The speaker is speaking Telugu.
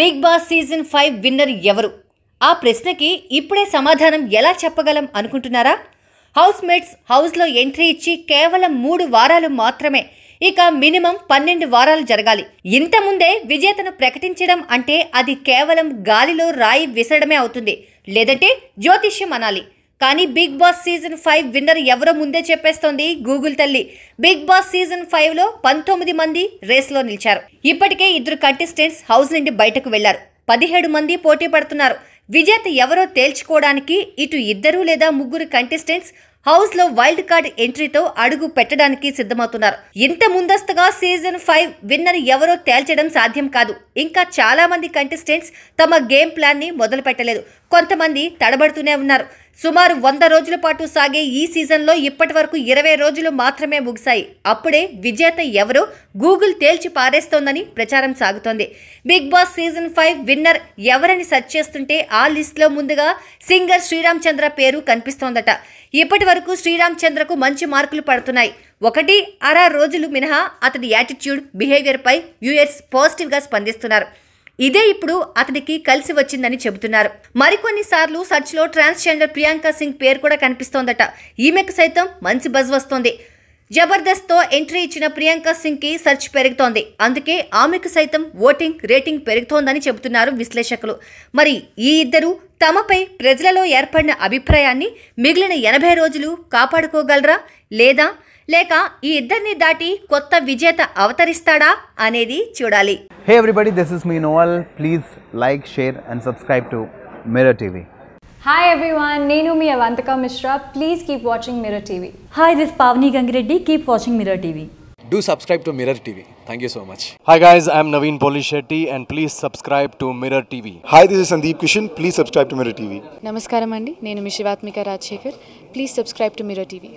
Big Boss season five winner ఎవరు ఆ ప్రశ్నకి ఇప్పుడే సమాధానం ఎలా చెప్పగలం అనుకుంటున్నారా హౌస్ మేట్స్ హౌస్లో ఎంట్రీ ఇచ్చి కేవలం మూడు వారాలు మాత్రమే ఇక మినిమం పన్నెండు వారాలు జరగాలి ఇంతముందే విజేతను ప్రకటించడం అంటే అది కేవలం గాలిలో రాయి విసరడమే అవుతుంది లేదంటే జ్యోతిష్యం అనాలి కానీ Bigg Boss season five winner ఎవరో ముందే చెప్పేస్తోంది గూగుల్ తల్లి బిగ్ బాస్ సీజన్ ఫైవ్లో పంతొమ్మిది మంది రేస్లో నిలిచారు ఇప్పటికే ఇద్దరు కంటెస్టెంట్స్ హౌస్ నుండి బయటకు వెళ్లారు పదిహేడు మంది పోటీ పడుతున్నారు విజేత ఎవరో తేల్చుకోవడానికి ఇటు ఇద్దరు లేదా ముగ్గురు కంటెస్టెంట్స్ హౌస్లో వైల్డ్ కార్డ్ ఎంట్రీతో అడుగు పెట్టడానికి సిద్ధమవుతున్నారు ఇంత ముందస్తుగా సీజన్ ఫైవ్ విన్నర్ ఎవరో తేల్చడం సాధ్యం కాదు ఇంకా చాలా మంది కంటెస్టెంట్స్ తమ గేమ్ ప్లాన్ని మొదలు పెట్టలేదు కొంతమంది తడబడుతూనే ఉన్నారు సుమారు వంద రోజుల పాటు సాగే ఈ సీజన్లో ఇప్పటి వరకు ఇరవై రోజులు మాత్రమే ముగిశాయి అప్పుడే విజేత ఎవరో గూగుల్ తేల్చి పారేస్తోందని ప్రచారం సాగుతోంది Bigg Boss season five winner ఎవరని సెర్చ్ చేస్తుంటే ఆ లిస్ట్లో ముందుగా సింగర్ శ్రీరామ్ చంద్ర పేరు కనిపిస్తోందట ఇప్పటి వరకు శ్రీరామ్ చంద్రకు మంచి మార్కులు పడుతున్నాయి ఒకటి అర రోజులు మినహా అతడి యాటిట్యూడ్ బిహేవియర్పై యుఎస్ పాజిటివ్గా స్పందిస్తున్నారు ఇదే ఇప్పుడు అతనికి కలిసి వచ్చిందని చెబుతున్నారు మరికొన్ని మరికొన్నిసార్లు సర్చ్లో ట్రాన్స్జెండర్ ప్రియాంక సింగ్ పేరు కూడా కనిపిస్తోందట ఈమెకు సైతం మంచి బజ్ వస్తోంది తో ఎంట్రీ ఇచ్చిన ప్రియాంక సింగ్కి సెర్చ్ పెరుగుతోంది అందుకే ఆమెకు సైతం ఓటింగ్ రేటింగ్ పెరుగుతోందని చెబుతున్నారు విశ్లేషకులు మరి ఈ ఇద్దరు తమపై ప్రజలలో ఏర్పడిన అభిప్రాయాన్ని మిగిలిన ఎనభై రోజులు కాపాడుకోగలరా లేదా లేక ఈ ఇద్దరిని దాటి కొత్త విజేత అవతరిస్తాడా అనేది చూడాలి Hey everybody, this is me Noel. Please like, share and subscribe to Mirror TV. Hi everyone, Nenu mi Avantika Mishra. Please keep watching Mirror TV. Hi, this is Pavni Gangireddy. Keep watching Mirror TV. Do subscribe to Mirror TV. Thank you so much. Hi guys, I'm Naveen Polishetty and please subscribe to Mirror TV. Hi, this is Sandeep Kishan. Please subscribe to Mirror TV. Namaskaram andi. Nenu mi Shivatmika Rajshekhar. Please subscribe to Mirror TV.